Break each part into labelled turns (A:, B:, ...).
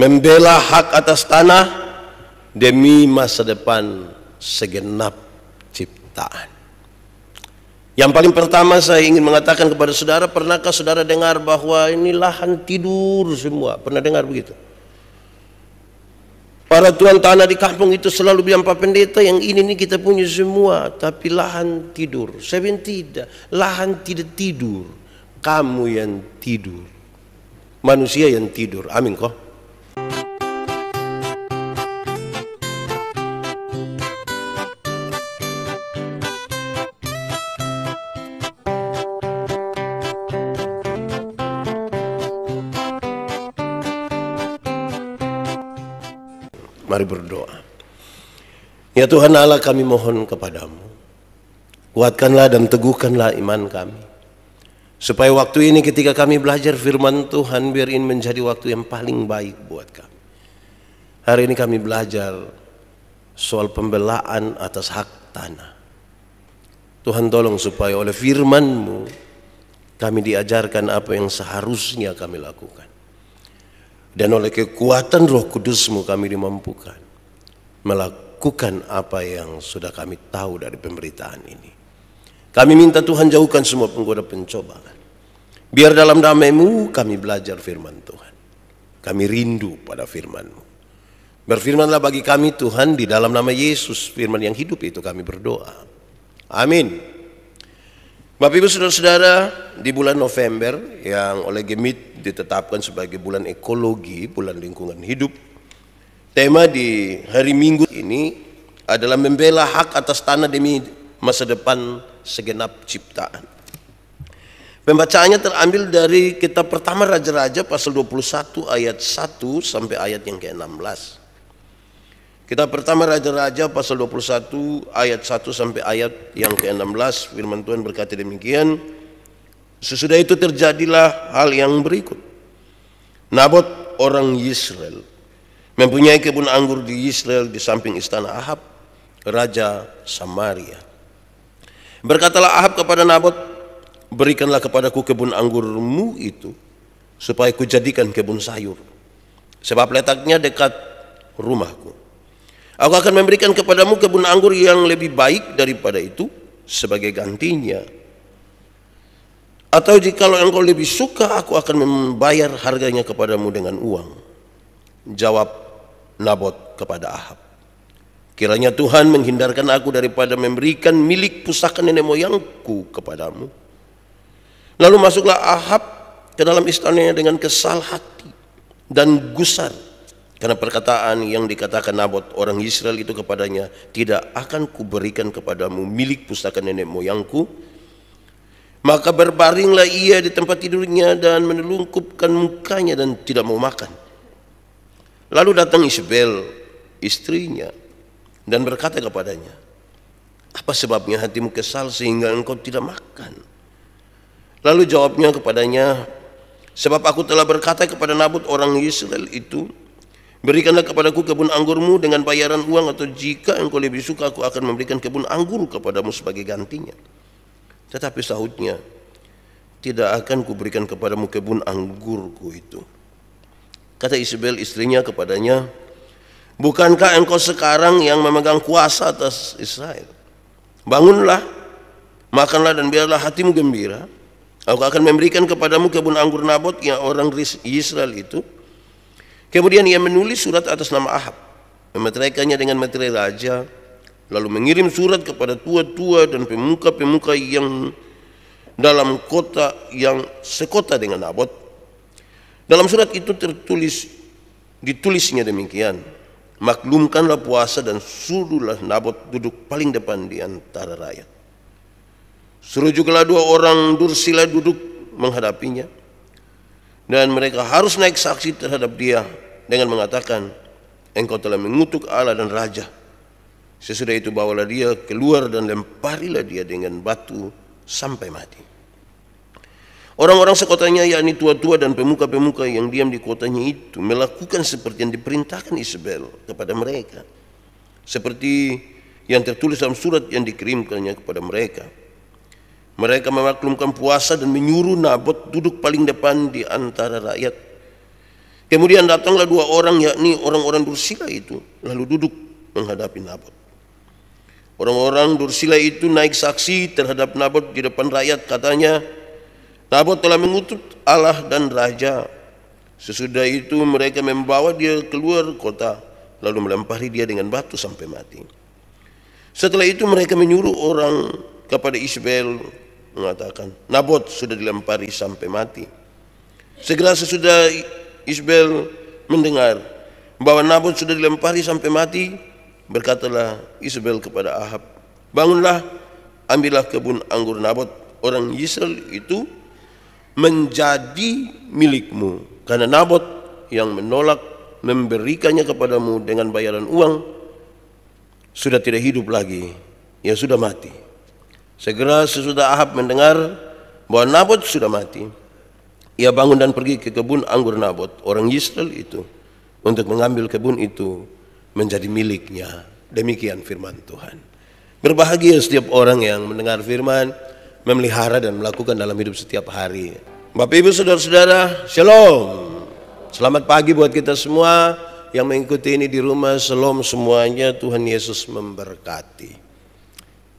A: membela hak atas tanah demi masa depan segenap ciptaan. Yang paling pertama saya ingin mengatakan kepada saudara, pernahkah saudara dengar bahwa ini lahan tidur semua? Pernah dengar begitu? Para tuan tanah di kampung itu selalu bilang Pak Pendeta yang ini nih kita punya semua, tapi lahan tidur. Saya bilang tidak, lahan tidak tidur. Kamu yang tidur. Manusia yang tidur. Amin kok. mari berdoa. Ya Tuhan Allah kami mohon kepadamu, kuatkanlah dan teguhkanlah iman kami. Supaya waktu ini ketika kami belajar firman Tuhan, biar ini menjadi waktu yang paling baik buat kami. Hari ini kami belajar soal pembelaan atas hak tanah. Tuhan tolong supaya oleh firman-Mu kami diajarkan apa yang seharusnya kami lakukan. Dan oleh kekuatan roh kudusmu kami dimampukan melakukan apa yang sudah kami tahu dari pemberitaan ini. Kami minta Tuhan jauhkan semua penggoda pencobaan. Biar dalam damai-Mu kami belajar firman Tuhan. Kami rindu pada firman-Mu. Berfirmanlah bagi kami Tuhan di dalam nama Yesus firman yang hidup itu kami berdoa. Amin. Bapak Ibu Saudara-saudara, di bulan November yang oleh Gemit ditetapkan sebagai bulan ekologi, bulan lingkungan hidup, tema di hari Minggu ini adalah membela hak atas tanah demi masa depan segenap ciptaan. Pembacaannya terambil dari kitab pertama Raja-Raja pasal 21 ayat 1 sampai ayat yang ke-16. Kita pertama Raja-Raja pasal 21 ayat 1 sampai ayat yang ke-16 firman Tuhan berkata demikian Sesudah itu terjadilah hal yang berikut Nabot orang Israel mempunyai kebun anggur di Israel di samping istana Ahab Raja Samaria Berkatalah Ahab kepada Nabot Berikanlah kepadaku kebun anggurmu itu Supaya kujadikan kebun sayur Sebab letaknya dekat rumahku Aku akan memberikan kepadamu kebun anggur yang lebih baik daripada itu sebagai gantinya. Atau jikalau engkau lebih suka, aku akan membayar harganya kepadamu dengan uang. Jawab Nabot kepada Ahab. Kiranya Tuhan menghindarkan aku daripada memberikan milik pusaka nenek moyangku kepadamu. Lalu masuklah Ahab ke dalam istananya dengan kesal hati dan gusar karena perkataan yang dikatakan Nabot orang Israel itu kepadanya, tidak akan kuberikan kepadamu milik pustaka nenek moyangku. Maka berbaringlah ia di tempat tidurnya dan menelungkupkan mukanya dan tidak mau makan. Lalu datang Isabel, istrinya, dan berkata kepadanya, apa sebabnya hatimu kesal sehingga engkau tidak makan? Lalu jawabnya kepadanya, sebab aku telah berkata kepada Nabot orang Israel itu, Berikanlah kepadaku kebun anggurmu dengan bayaran uang atau jika engkau lebih suka aku akan memberikan kebun anggur kepadamu sebagai gantinya. Tetapi sahutnya, tidak akan kuberikan kepadamu kebun anggurku itu. Kata Isabel istrinya kepadanya, bukankah engkau sekarang yang memegang kuasa atas Israel? Bangunlah, makanlah dan biarlah hatimu gembira. Aku akan memberikan kepadamu kebun anggur Nabot yang orang Israel itu Kemudian ia menulis surat atas nama Ahab, memeteraikannya dengan materi raja, lalu mengirim surat kepada tua-tua dan pemuka-pemuka yang dalam kota yang sekota dengan Nabot. Dalam surat itu tertulis ditulisnya demikian. Maklumkanlah puasa dan suruhlah Nabot duduk paling depan di antara rakyat. Suruh juga dua orang Dursila duduk menghadapinya dan mereka harus naik saksi terhadap dia dengan mengatakan engkau telah mengutuk Allah dan Raja. Sesudah itu bawalah dia keluar dan lemparilah dia dengan batu sampai mati. Orang-orang sekotanya yakni tua-tua dan pemuka-pemuka yang diam di kotanya itu melakukan seperti yang diperintahkan Isabel kepada mereka. Seperti yang tertulis dalam surat yang dikirimkannya kepada mereka. Mereka memaklumkan puasa dan menyuruh Nabot duduk paling depan di antara rakyat Kemudian datanglah dua orang yakni orang-orang Dursila itu lalu duduk menghadapi Nabot. Orang-orang Dursila itu naik saksi terhadap Nabot di depan rakyat katanya Nabot telah mengutuk Allah dan Raja. Sesudah itu mereka membawa dia keluar kota lalu melempari dia dengan batu sampai mati. Setelah itu mereka menyuruh orang kepada Isbel mengatakan Nabot sudah dilempari sampai mati. Segera sesudah Isbel mendengar bahwa Nabot sudah dilempari sampai mati, berkatalah Isbel kepada Ahab, "Bangunlah, ambillah kebun anggur Nabot, orang Yisrael itu menjadi milikmu." Karena Nabot yang menolak memberikannya kepadamu dengan bayaran uang sudah tidak hidup lagi, ya sudah mati. Segera sesudah Ahab mendengar bahwa Nabot sudah mati, ia bangun dan pergi ke kebun anggur Nabot, orang Israel itu, untuk mengambil kebun itu menjadi miliknya. Demikian firman Tuhan. Berbahagia setiap orang yang mendengar firman, memelihara dan melakukan dalam hidup setiap hari. Bapak Ibu Saudara-saudara, Shalom. Selamat pagi buat kita semua yang mengikuti ini di rumah. Shalom semuanya, Tuhan Yesus memberkati.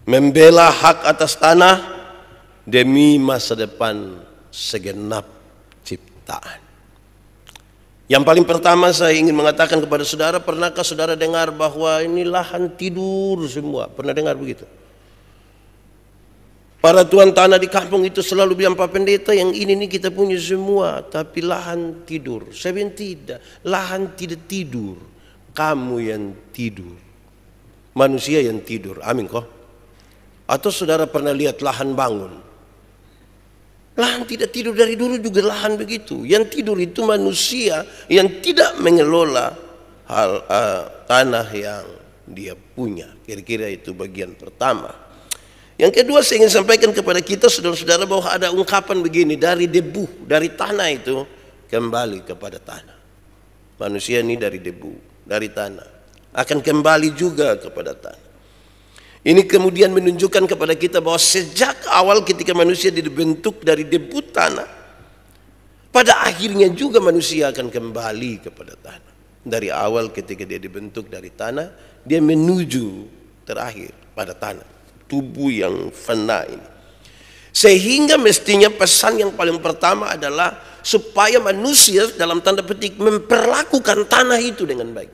A: Membela hak atas tanah demi masa depan segenap kenyataan. Yang paling pertama saya ingin mengatakan kepada saudara, pernahkah saudara dengar bahwa ini lahan tidur semua? Pernah dengar begitu? Para tuan tanah di kampung itu selalu bilang Pak Pendeta yang ini nih kita punya semua, tapi lahan tidur. Saya bilang tidak, lahan tidak tidur. Kamu yang tidur. Manusia yang tidur. Amin kok. Atau saudara pernah lihat lahan bangun? Lahan tidak tidur dari dulu juga lahan begitu. Yang tidur itu manusia yang tidak mengelola hal uh, tanah yang dia punya. Kira-kira itu bagian pertama. Yang kedua saya ingin sampaikan kepada kita saudara-saudara bahwa ada ungkapan begini dari debu, dari tanah itu kembali kepada tanah. Manusia ini dari debu, dari tanah akan kembali juga kepada tanah. Ini kemudian menunjukkan kepada kita bahwa sejak awal ketika manusia dibentuk dari debu tanah, pada akhirnya juga manusia akan kembali kepada tanah. Dari awal ketika dia dibentuk dari tanah, dia menuju terakhir pada tanah, tubuh yang fana ini. Sehingga mestinya pesan yang paling pertama adalah supaya manusia dalam tanda petik memperlakukan tanah itu dengan baik.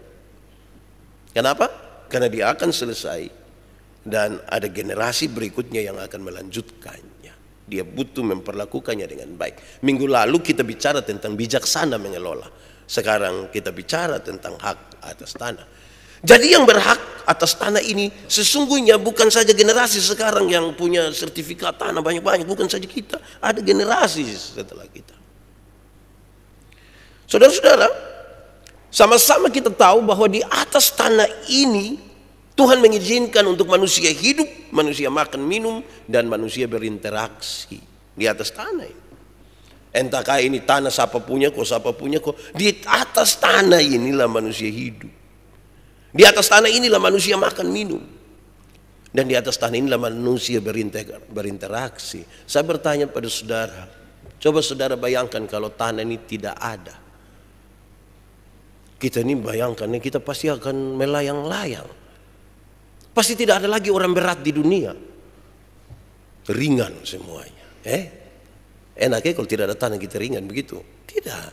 A: Kenapa? Karena dia akan selesai dan ada generasi berikutnya yang akan melanjutkannya. Dia butuh memperlakukannya dengan baik. Minggu lalu kita bicara tentang bijaksana mengelola. Sekarang kita bicara tentang hak atas tanah. Jadi yang berhak atas tanah ini sesungguhnya bukan saja generasi sekarang yang punya sertifikat tanah banyak-banyak, bukan saja kita, ada generasi setelah kita. Saudara-saudara, sama-sama kita tahu bahwa di atas tanah ini Tuhan mengizinkan untuk manusia hidup, manusia makan minum, dan manusia berinteraksi di atas tanah. Ini. Entahkah ini tanah siapa punya kok, siapa punya kok. Di atas tanah inilah manusia hidup. Di atas tanah inilah manusia makan minum. Dan di atas tanah inilah manusia berinteraksi. Saya bertanya pada saudara, coba saudara bayangkan kalau tanah ini tidak ada. Kita ini bayangkan, kita pasti akan melayang-layang Pasti tidak ada lagi orang berat di dunia. Ringan semuanya. Eh? enaknya kalau tidak ada tanah kita ringan begitu. Tidak.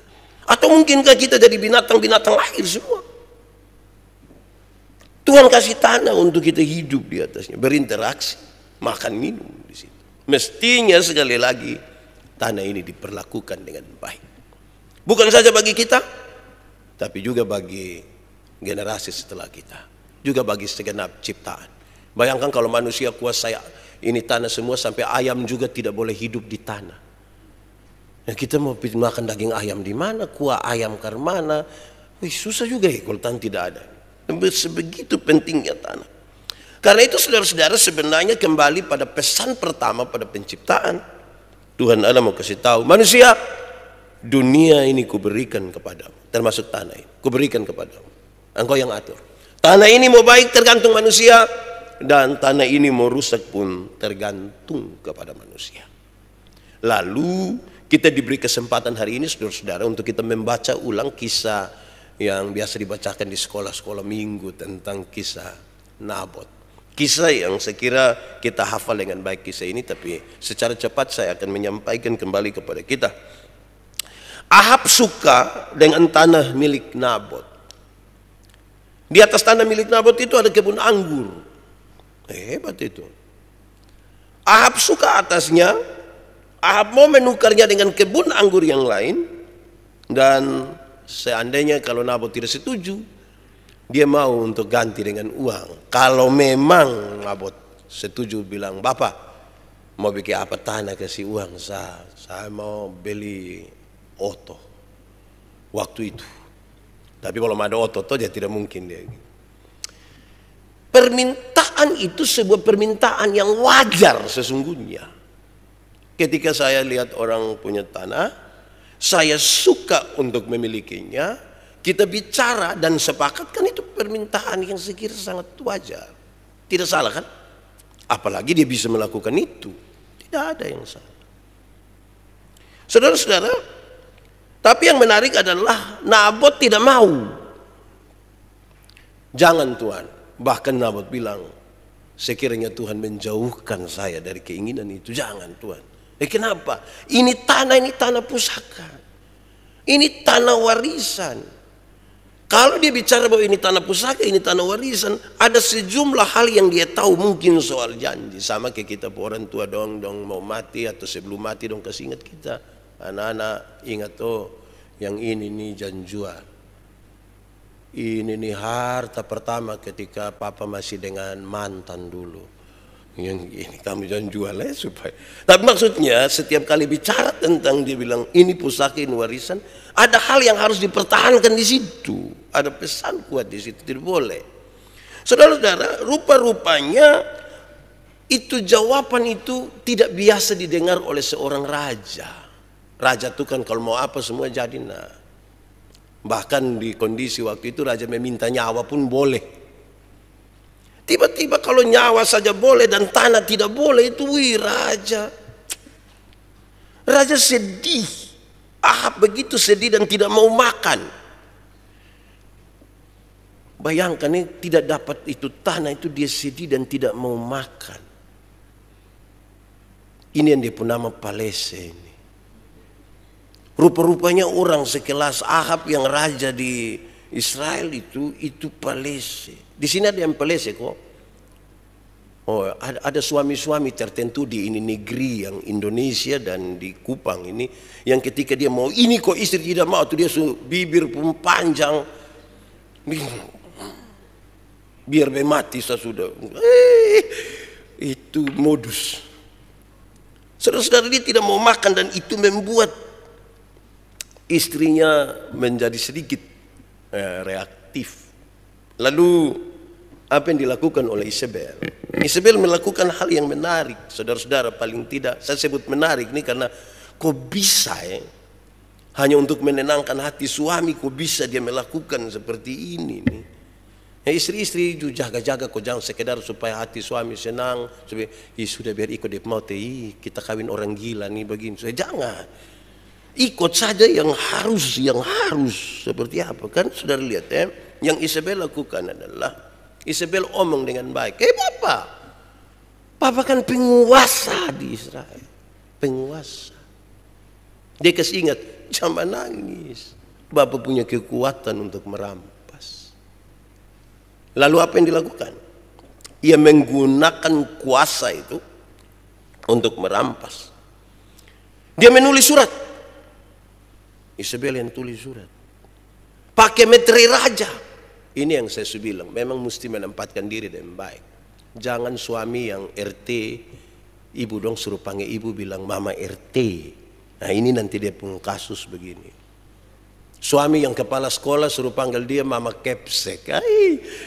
A: Atau mungkinkah kita jadi binatang-binatang lahir semua? Tuhan kasih tanah untuk kita hidup di atasnya, berinteraksi, makan minum di situ. Mestinya sekali lagi tanah ini diperlakukan dengan baik. Bukan saja bagi kita, tapi juga bagi generasi setelah kita juga bagi segenap ciptaan. Bayangkan kalau manusia kuasai ini tanah semua sampai ayam juga tidak boleh hidup di tanah. Nah, kita mau makan daging ayam di mana, kuah ayam ke mana? Wih, susah juga ya kalau tanah tidak ada. Sebegitu pentingnya tanah. Karena itu saudara-saudara sebenarnya kembali pada pesan pertama pada penciptaan. Tuhan Allah mau kasih tahu, manusia dunia ini kuberikan kepadamu, termasuk tanah ini, kuberikan kepadamu. Engkau yang atur. Tanah ini mau baik tergantung manusia dan tanah ini mau rusak pun tergantung kepada manusia. Lalu kita diberi kesempatan hari ini saudara-saudara untuk kita membaca ulang kisah yang biasa dibacakan di sekolah-sekolah minggu tentang kisah Nabot. Kisah yang saya kira kita hafal dengan baik kisah ini tapi secara cepat saya akan menyampaikan kembali kepada kita. Ahab suka dengan tanah milik Nabot di atas tanah milik Nabot itu ada kebun anggur. hebat itu. Ahab suka atasnya. Ahab mau menukarnya dengan kebun anggur yang lain. Dan seandainya kalau Nabot tidak setuju, dia mau untuk ganti dengan uang. Kalau memang Nabot setuju bilang, Bapak, mau bikin apa tanah kasih uang saya, saya mau beli oto waktu itu tapi kalau ada otot ya tidak mungkin dia. Permintaan itu sebuah permintaan yang wajar sesungguhnya. Ketika saya lihat orang punya tanah, saya suka untuk memilikinya, kita bicara dan sepakat kan itu permintaan yang sekiranya sangat wajar. Tidak salah kan? Apalagi dia bisa melakukan itu. Tidak ada yang salah. Saudara-saudara, tapi yang menarik adalah Nabot tidak mau. Jangan Tuhan. Bahkan Nabot bilang, sekiranya Tuhan menjauhkan saya dari keinginan itu. Jangan Tuhan. Eh kenapa? Ini tanah, ini tanah pusaka. Ini tanah warisan. Kalau dia bicara bahwa ini tanah pusaka, ini tanah warisan, ada sejumlah hal yang dia tahu mungkin soal janji. Sama kayak kita orang tua dong, dong mau mati atau sebelum mati dong kasih ingat kita Anak-anak ingat tuh yang ini nih janjua. Ini nih harta pertama ketika papa masih dengan mantan dulu. Yang ini kamu jangan jual ya eh, supaya. Tapi maksudnya setiap kali bicara tentang dia bilang ini pusaka ini warisan, ada hal yang harus dipertahankan di situ. Ada pesan kuat di situ tidak boleh. Saudara-saudara, rupa-rupanya itu jawaban itu tidak biasa didengar oleh seorang raja. Raja itu kan kalau mau apa semua jadi nah. Bahkan di kondisi waktu itu raja meminta nyawa pun boleh. Tiba-tiba kalau nyawa saja boleh dan tanah tidak boleh itu wih raja. Raja sedih. ah begitu sedih dan tidak mau makan. Bayangkan ini tidak dapat itu tanah itu dia sedih dan tidak mau makan. Ini yang dia pun nama Palesen. Rupa-rupanya orang sekelas Ahab yang raja di Israel itu itu Palese. Di sini ada yang Palese kok. Oh, ada, suami-suami tertentu di ini negeri yang Indonesia dan di Kupang ini yang ketika dia mau ini kok istri tidak mau tuh dia su bibir pun panjang. Biar mati sesudah. Eh, itu modus. Saudara-saudara dia tidak mau makan dan itu membuat istrinya menjadi sedikit eh, reaktif. Lalu apa yang dilakukan oleh Isabel? Isabel melakukan hal yang menarik, saudara-saudara paling tidak saya sebut menarik ini karena kok bisa ya hanya untuk menenangkan hati suami kok bisa dia melakukan seperti ini nih. Ya, istri-istri itu jaga-jaga kok jangan sekedar supaya hati suami senang. Supaya, sudah biar ikut dia mau kita kawin orang gila nih begini. Saya jangan ikut saja yang harus yang harus seperti apa kan Sudah lihat ya yang Isabel lakukan adalah Isabel omong dengan baik eh papa papa kan penguasa di Israel penguasa dia kasih ingat jangan nangis bapak punya kekuatan untuk merampas lalu apa yang dilakukan ia menggunakan kuasa itu untuk merampas dia menulis surat Isabel yang tulis surat. Pakai metri raja. Ini yang saya bilang, memang mesti menempatkan diri dengan baik. Jangan suami yang RT, ibu dong suruh panggil ibu bilang mama RT. Nah ini nanti dia pun kasus begini. Suami yang kepala sekolah suruh panggil dia mama kepsek.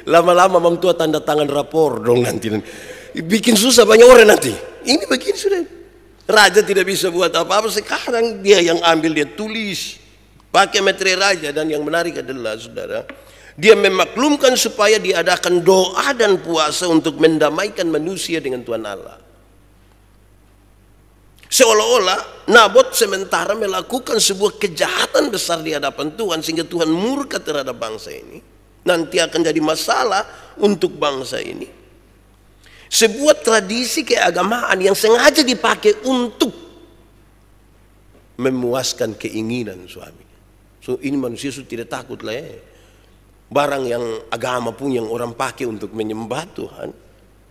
A: lama-lama mam tua tanda tangan rapor dong nanti. Bikin susah banyak orang nanti. Ini begini sudah. Raja tidak bisa buat apa-apa sekarang dia yang ambil dia tulis. Pakai metri raja dan yang menarik adalah saudara, dia memaklumkan supaya diadakan doa dan puasa untuk mendamaikan manusia dengan Tuhan Allah. Seolah-olah Nabot sementara melakukan sebuah kejahatan besar di hadapan Tuhan sehingga Tuhan murka terhadap bangsa ini. Nanti akan jadi masalah untuk bangsa ini. Sebuah tradisi keagamaan yang sengaja dipakai untuk memuaskan keinginan suami. So ini manusia sudah tidak takut lah ya. Barang yang agama pun yang orang pakai untuk menyembah Tuhan,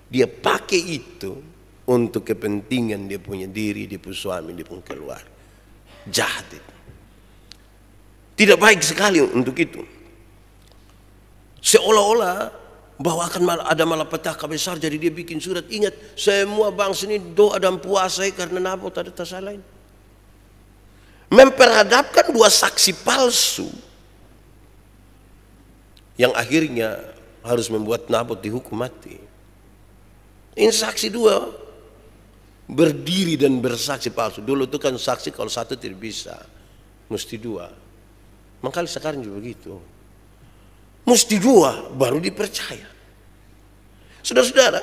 A: dia pakai itu untuk kepentingan dia punya diri, dia punya suami, dia punya keluar Jahat itu. Tidak baik sekali untuk itu. Seolah-olah bahwa akan ada malapetaka besar jadi dia bikin surat ingat semua bangsa ini doa dan puasa eh, karena nabot ada lain memperhadapkan dua saksi palsu yang akhirnya harus membuat Nabot dihukum mati. Ini saksi dua berdiri dan bersaksi palsu. Dulu itu kan saksi kalau satu tidak bisa, mesti dua. Maka sekarang juga begitu. Mesti dua baru dipercaya. Saudara-saudara,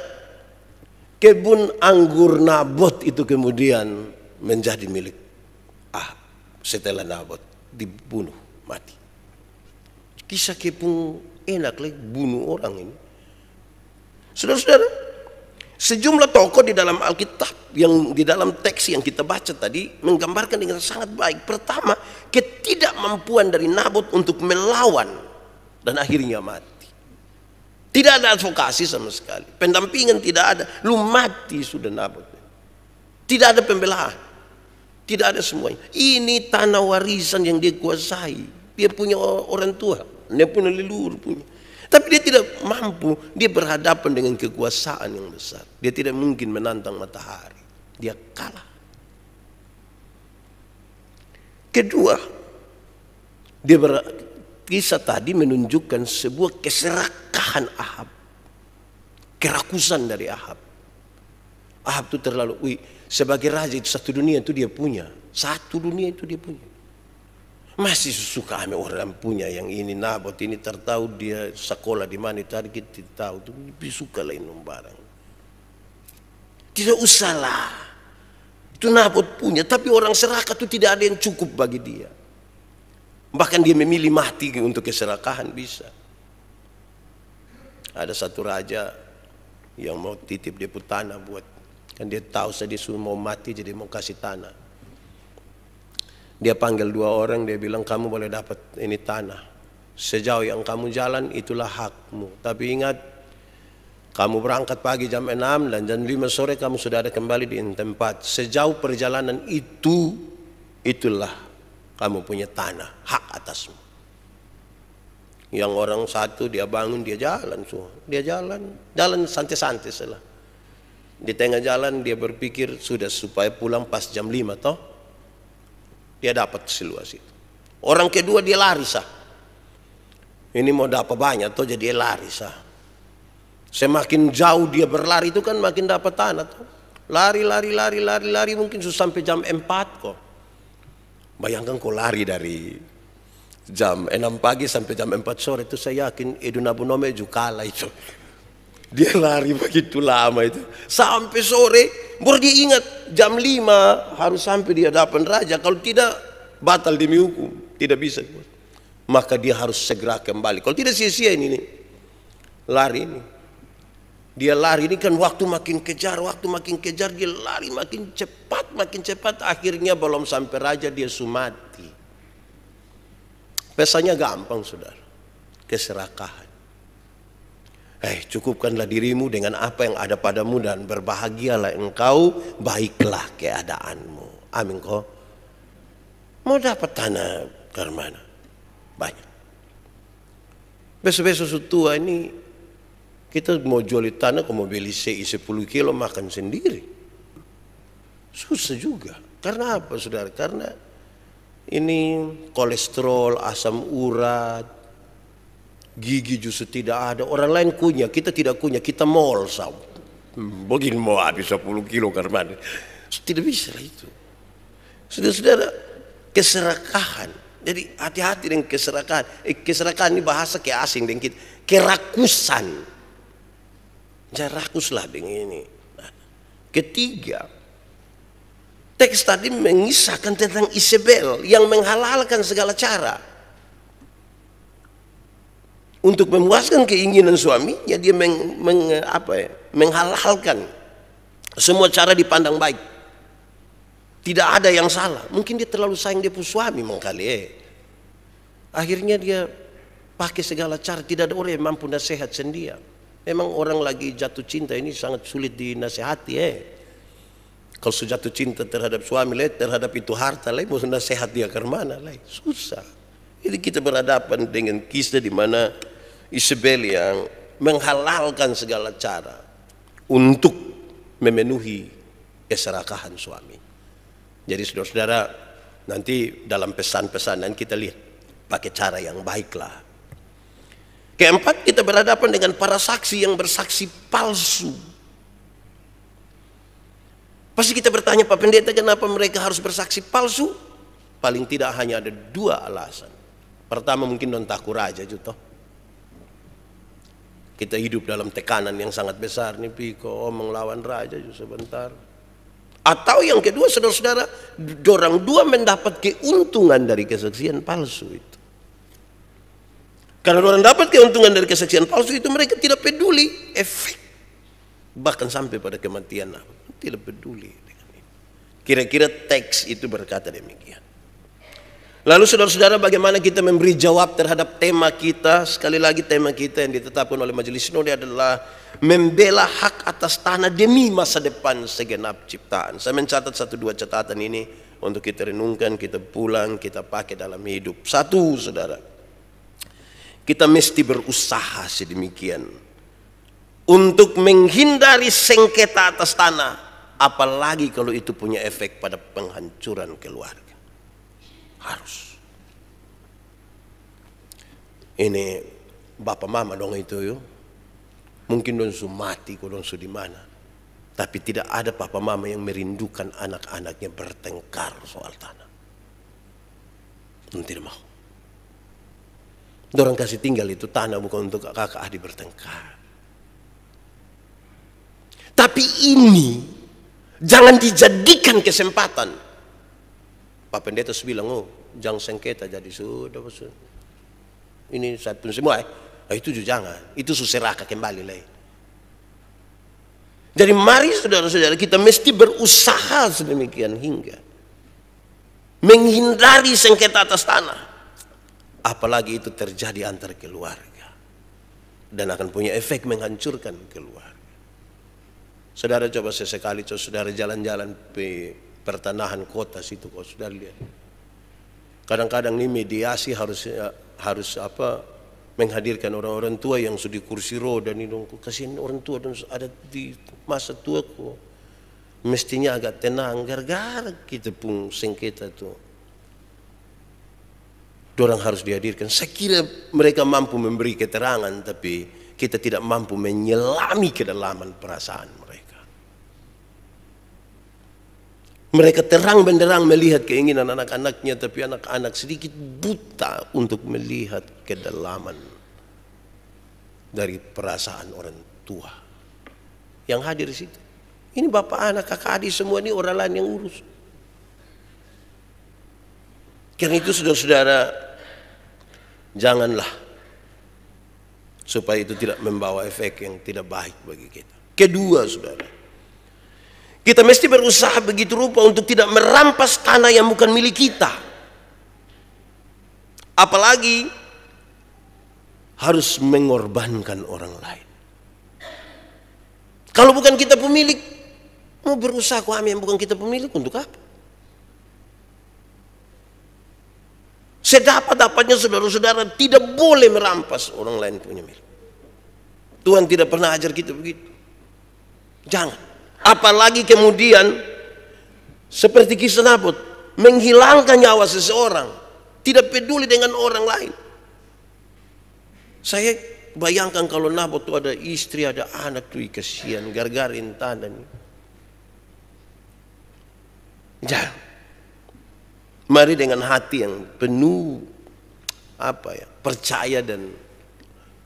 A: kebun anggur Nabot itu kemudian menjadi milik setelah Nabot dibunuh mati. Kisah kepung enak lagi bunuh orang ini. Saudara-saudara, sejumlah tokoh di dalam Alkitab yang di dalam teks yang kita baca tadi menggambarkan dengan sangat baik. Pertama, ketidakmampuan dari Nabot untuk melawan dan akhirnya mati. Tidak ada advokasi sama sekali. Pendampingan tidak ada. Lu mati sudah Nabot. Tidak ada pembelaan. Tidak ada semuanya. Ini tanah warisan yang dia kuasai. Dia punya orang tua. Dia punya leluhur punya. Tapi dia tidak mampu. Dia berhadapan dengan kekuasaan yang besar. Dia tidak mungkin menantang matahari. Dia kalah. Kedua, dia ber, kisah tadi menunjukkan sebuah keserakahan Ahab. Kerakusan dari Ahab. Ahab itu terlalu, wih, sebagai raja itu satu dunia itu dia punya. Satu dunia itu dia punya. Masih suka ame orang punya yang ini nabot ini tertahu dia sekolah di mana target kita tahu itu suka lain barang. Tidak usahlah. Itu nabot punya tapi orang serakah itu tidak ada yang cukup bagi dia. Bahkan dia memilih mati untuk keserakahan bisa. Ada satu raja yang mau titip dia tanah buat Kan dia tahu saya disuruh mau mati jadi mau kasih tanah. Dia panggil dua orang, dia bilang kamu boleh dapat ini tanah. Sejauh yang kamu jalan itulah hakmu. Tapi ingat, kamu berangkat pagi jam 6 dan jam 5 sore kamu sudah ada kembali di tempat. Sejauh perjalanan itu, itulah kamu punya tanah, hak atasmu. Yang orang satu dia bangun, dia jalan. Dia jalan, jalan santai-santai setelah. Di tengah jalan dia berpikir sudah supaya pulang pas jam 5 toh. Dia dapat seluas itu. Orang kedua dia lari sah. Ini mau dapat banyak toh jadi dia lari sah. Semakin jauh dia berlari itu kan makin dapat tanah toh. Lari, lari, lari, lari, lari mungkin sudah sampai jam 4 kok. Bayangkan kok lari dari jam 6 pagi sampai jam 4 sore itu saya yakin Edun Abu Nome juga kalah itu dia lari begitu lama itu sampai sore baru dia ingat jam 5 harus sampai di hadapan raja kalau tidak batal demi hukum tidak bisa maka dia harus segera kembali kalau tidak sia-sia ini nih. lari ini dia lari ini kan waktu makin kejar waktu makin kejar dia lari makin cepat makin cepat akhirnya belum sampai raja dia sumati pesannya gampang saudara keserakahan Eh, cukupkanlah dirimu dengan apa yang ada padamu dan berbahagialah engkau, baiklah keadaanmu. Amin kok. Mau dapat tanah ke mana? Banyak. Besok-besok setua ini kita mau jual tanah, kalau mau beli CI 10 kilo makan sendiri. Susah juga. Karena apa saudara? Karena ini kolesterol, asam urat, Gigi justru tidak ada. Orang lain kunyah, kita tidak kunyah, kita mol sam. begini mau habis 10 kilo karman. Tidak bisa lah itu. Saudara-saudara, keserakahan. Jadi hati-hati dengan keserakahan. Eh, keserakahan ini bahasa kayak asing dengan kita. Kerakusan. Jangan rakuslah dengan ini. Nah, ketiga, teks tadi mengisahkan tentang Isabel yang menghalalkan segala cara untuk memuaskan keinginan suaminya dia meng, meng apa ya, menghalalkan semua cara dipandang baik tidak ada yang salah mungkin dia terlalu sayang dia pun suami mengkali eh. akhirnya dia pakai segala cara tidak ada orang yang mampu nasihat sendiri memang orang lagi jatuh cinta ini sangat sulit dinasehati eh kalau sudah jatuh cinta terhadap suami lah, terhadap itu harta lah, mau nasihat dia ke mana lah. susah jadi kita berhadapan dengan kisah di mana Isabel yang menghalalkan segala cara untuk memenuhi keserakahan suami. Jadi saudara-saudara nanti dalam pesan-pesan dan kita lihat pakai cara yang baiklah. Keempat kita berhadapan dengan para saksi yang bersaksi palsu. Pasti kita bertanya Pak Pendeta kenapa mereka harus bersaksi palsu? Paling tidak hanya ada dua alasan. Pertama mungkin non aja gitu. Kita hidup dalam tekanan yang sangat besar nih Piko, omong lawan raja sebentar. Atau yang kedua saudara-saudara, orang dua mendapat keuntungan dari kesaksian palsu itu. Karena orang dapat keuntungan dari kesaksian palsu itu mereka tidak peduli efek bahkan sampai pada kematian tidak peduli Kira-kira teks itu berkata demikian. Lalu saudara-saudara bagaimana kita memberi jawab terhadap tema kita Sekali lagi tema kita yang ditetapkan oleh majelis nuri adalah Membela hak atas tanah demi masa depan segenap ciptaan Saya mencatat satu dua catatan ini Untuk kita renungkan, kita pulang, kita pakai dalam hidup Satu saudara Kita mesti berusaha sedemikian Untuk menghindari sengketa atas tanah Apalagi kalau itu punya efek pada penghancuran keluarga harus. Ini bapak mama dong itu yo. Mungkin dong su mati ko su di mana. Tapi tidak ada papa mama yang merindukan anak-anaknya bertengkar soal tanah. Nanti mau. Dorang kasih tinggal itu tanah bukan untuk kakak adik bertengkar. Tapi ini jangan dijadikan kesempatan Pak Pendeta bilang, oh jangan sengketa jadi sudah sudah. Ini saat pun semua, eh. nah, itu juga jangan, itu suseraka kembali lagi Jadi mari saudara-saudara kita mesti berusaha sedemikian hingga menghindari sengketa atas tanah. Apalagi itu terjadi antar keluarga. Dan akan punya efek menghancurkan keluarga. Saudara coba sesekali coba saudara jalan-jalan pertanahan kota situ kok sudah lihat. Kadang-kadang ini mediasi harus harus apa menghadirkan orang-orang tua yang sudah kursi roda ini dong kasihan orang tua dan ada di masa tua kok mestinya agak tenang gara-gara kita pun sengketa itu orang harus dihadirkan saya kira mereka mampu memberi keterangan tapi kita tidak mampu menyelami kedalaman perasaan Mereka terang benderang melihat keinginan anak-anaknya, tapi anak-anak sedikit buta untuk melihat kedalaman dari perasaan orang tua yang hadir di situ. Ini bapak anak, kakak adik semua ini orang lain yang urus. Karena itu saudara-saudara, janganlah supaya itu tidak membawa efek yang tidak baik bagi kita. Kedua saudara, kita mesti berusaha begitu rupa untuk tidak merampas tanah yang bukan milik kita. Apalagi harus mengorbankan orang lain. Kalau bukan kita pemilik, mau berusaha kami yang bukan kita pemilik untuk apa? Sedapat-dapatnya saudara-saudara tidak boleh merampas orang lain punya milik. Tuhan tidak pernah ajar kita begitu. Jangan. Apalagi kemudian seperti kisah Nabot menghilangkan nyawa seseorang, tidak peduli dengan orang lain. Saya bayangkan kalau Nabot itu ada istri, ada anak tuh kasihan, gargarin tanah nih. Ya, Mari dengan hati yang penuh apa ya percaya dan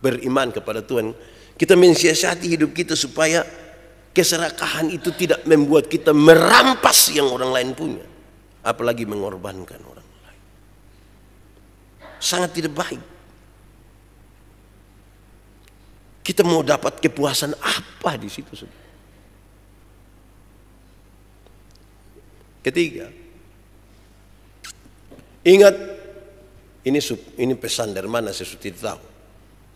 A: beriman kepada Tuhan. Kita mensiasati hidup kita supaya Keserakahan itu tidak membuat kita merampas yang orang lain punya. Apalagi mengorbankan orang lain. Sangat tidak baik. Kita mau dapat kepuasan apa di situ? Ketiga, ingat ini sub, ini pesan dari mana saya sudah tahu,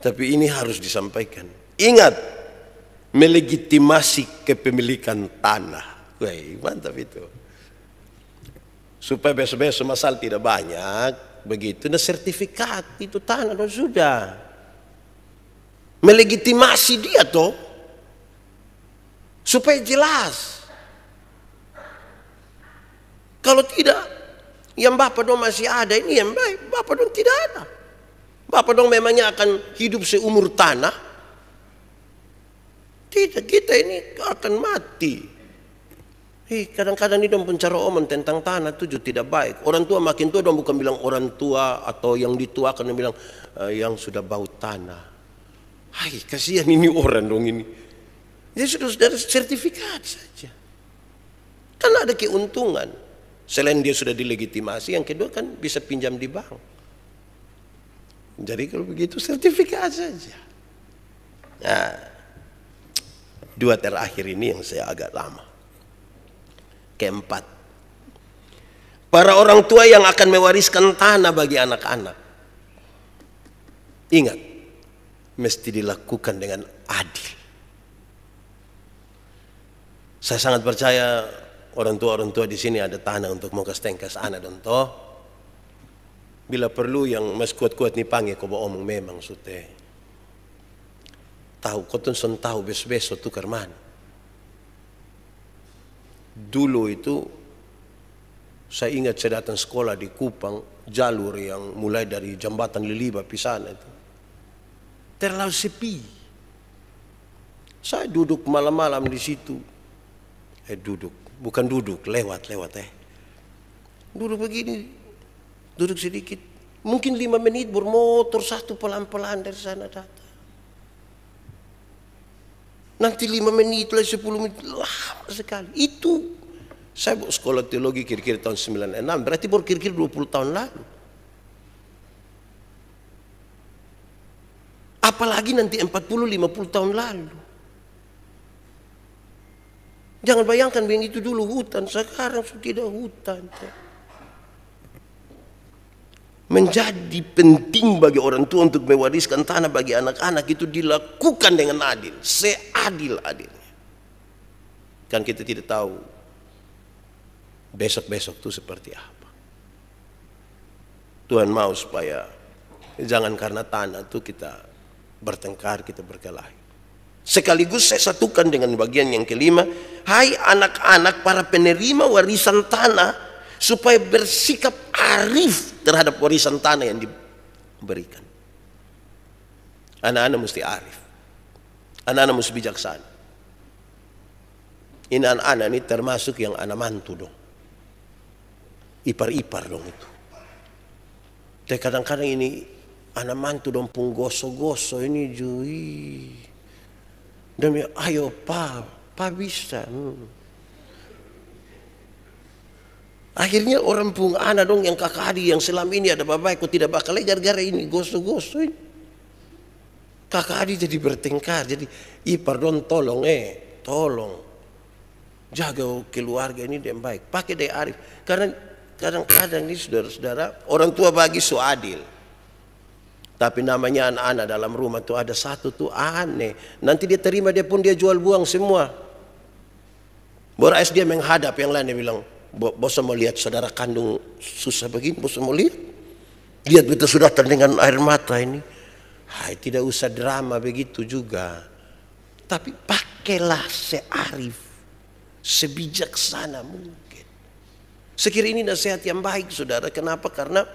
A: tapi ini harus disampaikan. Ingat melegitimasi kepemilikan tanah. Wey, mantap itu. Supaya besok-besok masalah tidak banyak, begitu. Nah sertifikat itu tanah dan sudah. Melegitimasi dia tuh. Supaya jelas. Kalau tidak, yang Bapak dong masih ada ini yang baik, Bapak dong tidak ada. Bapak dong memangnya akan hidup seumur tanah, tidak, kita ini akan mati. Eh, kadang-kadang ini dong pencara omen tentang tanah tujuh tidak baik. Orang tua makin tua dong bukan bilang orang tua atau yang dituakan yang bilang e, yang sudah bau tanah. Hai kasihan ini orang dong ini. dia sudah sertifikat saja. Kan ada keuntungan. Selain dia sudah dilegitimasi, yang kedua kan bisa pinjam di bank. Jadi kalau begitu sertifikat saja. Nah, Dua terakhir ini yang saya agak lama. Keempat. Para orang tua yang akan mewariskan tanah bagi anak-anak. Ingat, mesti dilakukan dengan adil. Saya sangat percaya orang tua-orang tua di sini ada tanah untuk mau tengkas anak dan toh bila perlu yang mas kuat-kuat nih panggil kau omong memang sute tahu, koton son tahu besok-besok ke mana. Dulu itu saya ingat saya datang sekolah di Kupang, jalur yang mulai dari jembatan Liliba pisan itu. Terlalu sepi. Saya duduk malam-malam di situ. Eh duduk, bukan duduk, lewat-lewat eh. Duduk begini, duduk sedikit. Mungkin lima menit bermotor satu pelan-pelan dari sana datang. Nanti lima menit lah, sepuluh menit, lama sekali. Itu saya buat sekolah teologi kira-kira tahun sembilan enam berarti baru kira-kira puluh tahun lalu. Apalagi nanti empat puluh lima puluh tahun lalu. Jangan bayangkan begini itu dulu hutan, sekarang sudah tidak hutan menjadi penting bagi orang tua untuk mewariskan tanah bagi anak-anak itu dilakukan dengan adil, seadil-adilnya. Kan kita tidak tahu besok-besok itu seperti apa. Tuhan mau supaya jangan karena tanah itu kita bertengkar, kita berkelahi. Sekaligus saya satukan dengan bagian yang kelima, hai anak-anak para penerima warisan tanah, supaya bersikap arif terhadap warisan tanah yang diberikan. Anak-anak mesti arif. Anak-anak mesti bijaksana. Ini anak-anak ini termasuk yang anak mantu dong. Ipar-ipar dong itu. Tapi kadang-kadang ini anak mantu dong pun goso-goso ini jui. Demi ayo pa, pa bisa. Hmm. Akhirnya orang pun anak dong yang kakak adik yang selam ini ada bapak aku tidak bakal gara-gara ini gosu-gosu ini. Kakak adik jadi bertengkar, jadi i pardon tolong eh, tolong jaga keluarga ini dengan baik. Pakai daya arif. Karena kadang-kadang ini saudara-saudara orang tua bagi so adil. Tapi namanya anak-anak dalam rumah tuh ada satu tuh aneh. Nanti dia terima dia pun dia jual buang semua. Boras dia menghadap yang lain dia bilang, Bos mau lihat saudara kandung susah begini, bos mau lihat. Lihat betul sudah terdengar air mata ini. Hai, tidak usah drama begitu juga. Tapi pakailah searif, sebijaksana mungkin. Sekiranya ini nasihat yang baik saudara. Kenapa? Karena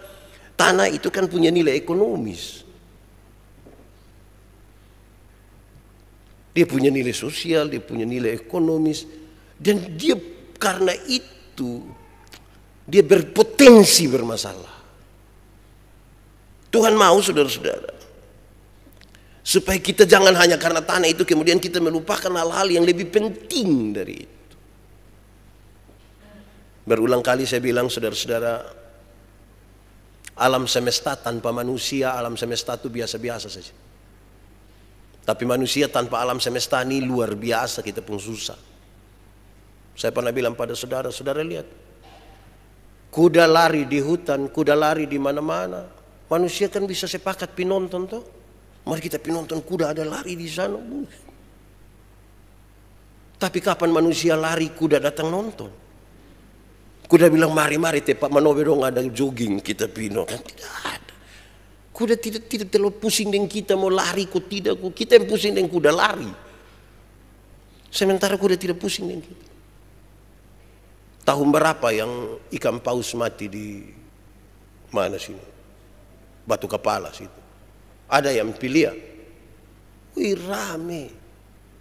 A: tanah itu kan punya nilai ekonomis. Dia punya nilai sosial, dia punya nilai ekonomis. Dan dia karena itu itu dia berpotensi bermasalah. Tuhan mau saudara-saudara supaya kita jangan hanya karena tanah itu kemudian kita melupakan hal-hal yang lebih penting dari itu. Berulang kali saya bilang saudara-saudara alam semesta tanpa manusia alam semesta itu biasa-biasa saja. Tapi manusia tanpa alam semesta ini luar biasa kita pun susah. Saya pernah bilang pada saudara, saudara lihat. Kuda lari di hutan, kuda lari di mana-mana. Manusia kan bisa sepakat pinonton tuh. Mari kita pinonton kuda ada lari di sana. Tapi kapan manusia lari kuda datang nonton? Kuda bilang mari-mari tepat Manobe dong ada jogging kita pinonton. Kan tidak ada. Kuda tidak tidak terlalu pusing dengan kita mau lari kok tidak kok kita yang pusing dengan kuda lari. Sementara kuda tidak pusing dengan kita. Tahun berapa yang ikan paus mati di mana sini? Batu kepala situ. Ada yang pilih ya. Wih rame.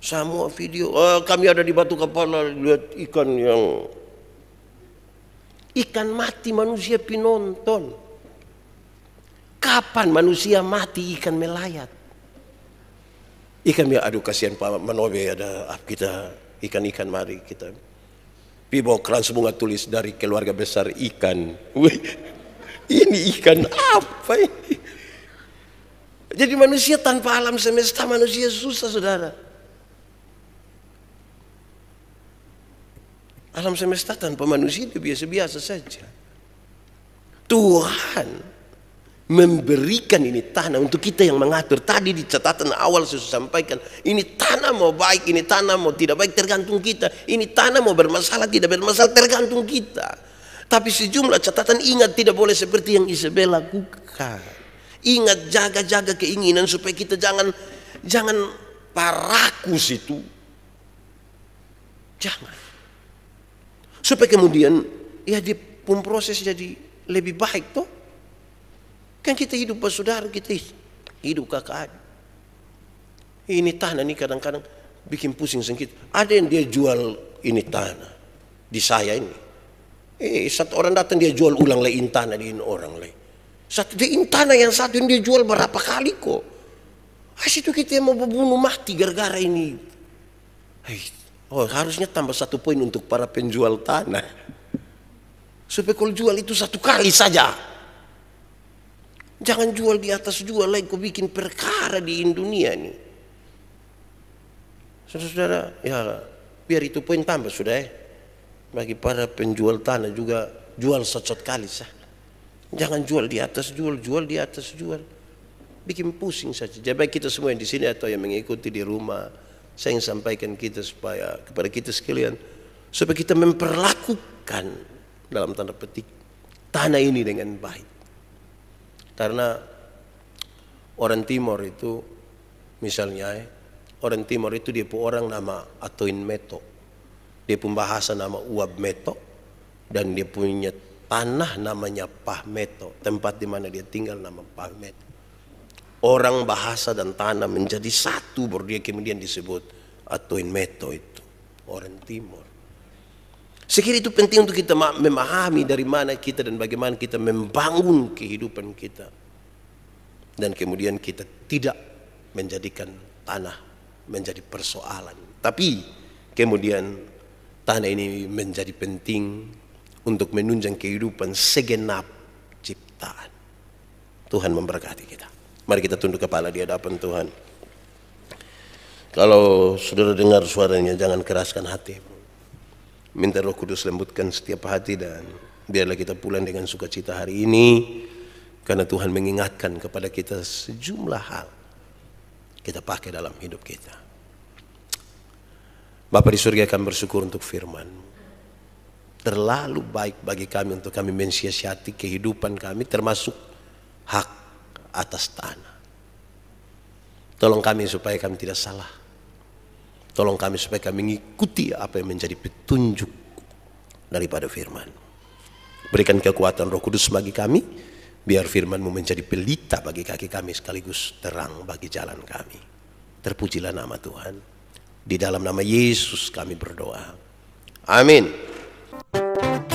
A: Semua video. Oh, kami ada di batu kepala lihat ikan yang ikan mati manusia pinonton. Kapan manusia mati ikan melayat? Ikan yang aduh kasihan Pak Manobe ada kita ikan-ikan mari kita Pibo Kran bunga tulis dari keluarga besar ikan. Wih, ini ikan apa ini? Jadi manusia tanpa alam semesta manusia susah saudara. Alam semesta tanpa manusia itu biasa-biasa saja. Tuhan memberikan ini tanah untuk kita yang mengatur tadi di catatan awal saya sampaikan ini tanah mau baik ini tanah mau tidak baik tergantung kita ini tanah mau bermasalah tidak bermasalah tergantung kita tapi sejumlah catatan ingat tidak boleh seperti yang Isabel lakukan ingat jaga-jaga keinginan supaya kita jangan jangan parakus itu jangan supaya kemudian ya di pun proses jadi lebih baik toh Kan kita hidup bersaudara, kita hidup kakak Ini tanah ini kadang-kadang bikin pusing sedikit. Ada yang dia jual ini tanah di saya ini. Eh, satu orang datang dia jual ulang lagi tanah di orang lain. Satu dia tanah yang satu ini dia jual berapa kali kok. Ah, situ kita yang mau membunuh mati gara-gara ini. Hei, eh, oh harusnya tambah satu poin untuk para penjual tanah. Supaya kalau jual itu satu kali saja. Jangan jual di atas jual lain kau bikin perkara di Indonesia ini. Saudara-saudara, ya biar itu poin tambah sudah ya. Bagi para penjual tanah juga jual secot kali sah. Jangan jual di atas jual, jual di atas jual. Bikin pusing saja. Jadi kita semua yang di sini atau yang mengikuti di rumah, saya ingin sampaikan kita supaya kepada kita sekalian supaya kita memperlakukan dalam tanda petik tanah ini dengan baik. Karena orang Timor itu misalnya orang Timor itu dia pun orang nama Atoin Meto. Dia pun bahasa nama Uab Meto dan dia punya tanah namanya Pah Meto, tempat di mana dia tinggal nama Pah Meto. Orang bahasa dan tanah menjadi satu baru kemudian disebut Atoin Meto itu orang Timor. Sekiranya itu penting untuk kita memahami dari mana kita dan bagaimana kita membangun kehidupan kita. Dan kemudian kita tidak menjadikan tanah menjadi persoalan. Tapi kemudian tanah ini menjadi penting untuk menunjang kehidupan segenap ciptaan. Tuhan memberkati kita. Mari kita tunduk kepala di hadapan Tuhan. Kalau saudara dengar suaranya jangan keraskan hati. Minta roh kudus lembutkan setiap hati dan biarlah kita pulang dengan sukacita hari ini karena Tuhan mengingatkan kepada kita sejumlah hal kita pakai dalam hidup kita. Bapak di surga akan bersyukur untuk firman. Terlalu baik bagi kami untuk kami mensiasati kehidupan kami termasuk hak atas tanah. Tolong kami supaya kami tidak salah Tolong kami supaya kami mengikuti apa yang menjadi petunjuk daripada firman. Berikan kekuatan roh kudus bagi kami, biar firmanmu menjadi pelita bagi kaki kami sekaligus terang bagi jalan kami. Terpujilah nama Tuhan. Di dalam nama Yesus kami berdoa. Amin.